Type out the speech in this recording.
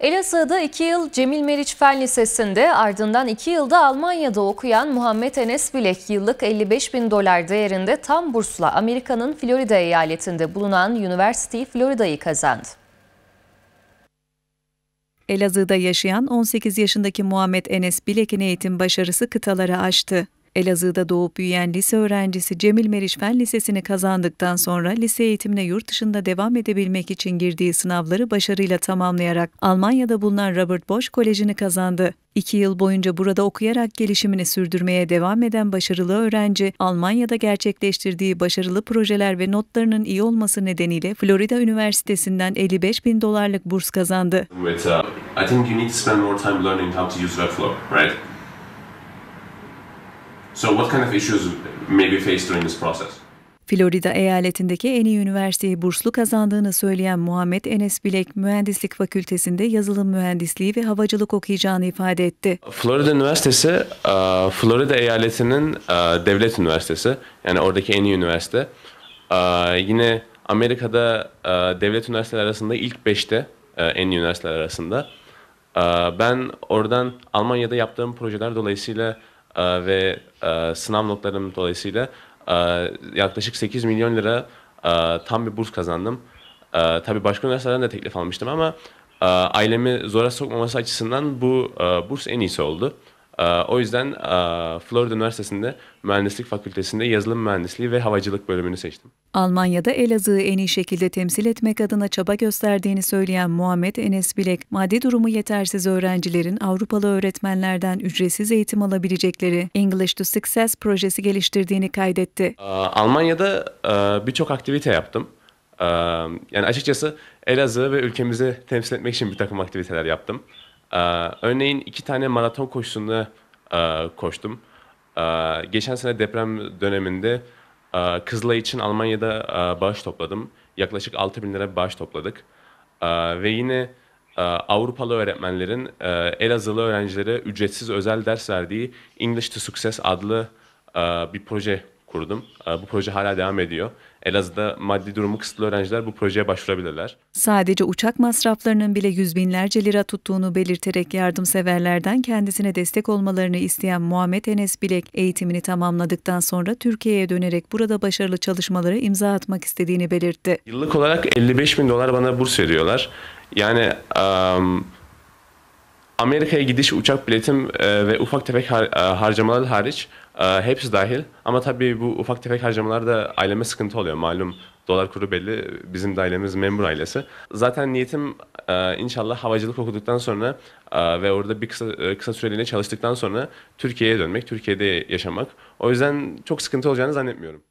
Elazığ'da 2 yıl Cemil Meriç Fen Lisesi'nde ardından 2 yılda Almanya'da okuyan Muhammed Enes Bilek yıllık 55 bin dolar değerinde tam bursla Amerika'nın Florida eyaletinde bulunan University Florida'yı kazandı. Elazığ'da yaşayan 18 yaşındaki Muhammed Enes Bilek'in eğitim başarısı kıtaları aştı. Elazığ'da doğup büyüyen lise öğrencisi Cemil Meriçfen Lisesi'ni kazandıktan sonra lise eğitimine yurt dışında devam edebilmek için girdiği sınavları başarıyla tamamlayarak Almanya'da bulunan Robert Bosch Koleji'ni kazandı. İki yıl boyunca burada okuyarak gelişimini sürdürmeye devam eden başarılı öğrenci, Almanya'da gerçekleştirdiği başarılı projeler ve notlarının iyi olması nedeniyle Florida Üniversitesi'nden 55 bin dolarlık burs kazandı. With, uh, I think you need to spend more time learning how to use Webflow, right? So what kind of issues may be faced during this process? Florida eyaletindeki en iyi üniversiteyi burslu kazandığını söyleyen Muhammed Enes Bilek, Mühendislik Fakültesinde yazılım mühendisliği ve havacılık okuyacağını ifade etti. Florida Üniversitesi, e, Florida eyaletinin e, devlet üniversitesi. Yani oradaki en iyi üniversite. E, yine Amerika'da devlet üniversiteler arasında ilk beşte en iyi üniversiteler arasında. Ben oradan Almanya'da yaptığım projeler dolayısıyla ee, ve e, sınav notlarım dolayısıyla e, yaklaşık 8 milyon lira e, tam bir burs kazandım. E, tabii başka üniversitelerden de teklif almıştım ama ailemi zora sokmaması açısından bu burs en iyisi oldu. Ee, o yüzden e, Florida Üniversitesi'nde Mühendislik Fakültesi'nde yazılım mühendisliği ve havacılık bölümünü seçtim. Almanya'da Elazığ'ı en iyi şekilde temsil etmek adına çaba gösterdiğini söyleyen Muhammed Enes Bilek, maddi durumu yetersiz öğrencilerin Avrupalı öğretmenlerden ücretsiz eğitim alabilecekleri English to Success projesi geliştirdiğini kaydetti. Ee, Almanya'da e, birçok aktivite yaptım. Ee, yani açıkçası Elazığ'ı ve ülkemizi temsil etmek için bir takım aktiviteler yaptım. Ee, örneğin iki tane maraton koşusunda e, koştum. Ee, geçen sene deprem döneminde e, Kızılay için Almanya'da e, bağış topladım. Yaklaşık 6 bin lira bağış topladık. E, ve yine e, Avrupalı öğretmenlerin e, Elazığlı öğrencilere ücretsiz özel ders verdiği English to Success adlı e, bir proje kurdum. Ee, bu proje hala devam ediyor. Elazığ'da maddi durumu kısıtlı öğrenciler bu projeye başvurabilirler. Sadece uçak masraflarının bile yüz binlerce lira tuttuğunu belirterek yardımseverlerden kendisine destek olmalarını isteyen Muhammed Enes Bilek, eğitimini tamamladıktan sonra Türkiye'ye dönerek burada başarılı çalışmalara imza atmak istediğini belirtti. Yıllık olarak 55 bin dolar bana burs veriyorlar. Yani... Um, Amerika'ya gidiş, uçak biletim e, ve ufak tefek har- e, harcamalar hariç e, hepsi dahil. Ama tabii bu ufak tefek harcamalar da aileme sıkıntı oluyor. Malum dolar kuru belli. Bizim de ailemiz memur ailesi. Zaten niyetim e, inşallah havacılık okuduktan sonra ve orada bir kısa kısa süreliğine çalıştıktan sonra Türkiye'ye dönmek, Türkiye'de yaşamak. O yüzden çok sıkıntı olacağını zannetmiyorum.